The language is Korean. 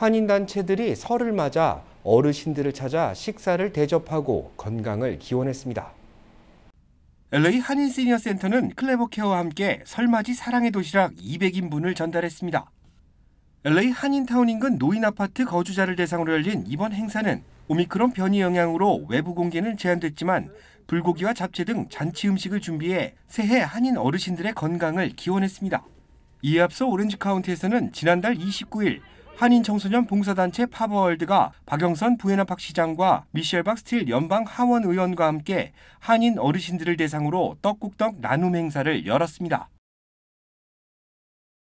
한인단체들이 설을 맞아 어르신들을 찾아 식사를 대접하고 건강을 기원했습니다. LA 한인 시니어 센터는 클레버케어와 함께 설맞이 사랑의 도시락 200인분을 전달했습니다. LA 한인타운 인근 노인 아파트 거주자를 대상으로 열린 이번 행사는 오미크론 변이 영향으로 외부 공개는 제한됐지만 불고기와 잡채 등 잔치 음식을 준비해 새해 한인 어르신들의 건강을 기원했습니다. 이에 앞서 오렌지 카운티에서는 지난달 29일 한인 청소년 봉사단체 파버월드가 박영선 부에나 박 시장과 미셸 박 스틸 연방 하원 의원과 함께 한인 어르신들을 대상으로 떡국떡 나눔 행사를 열었습니다.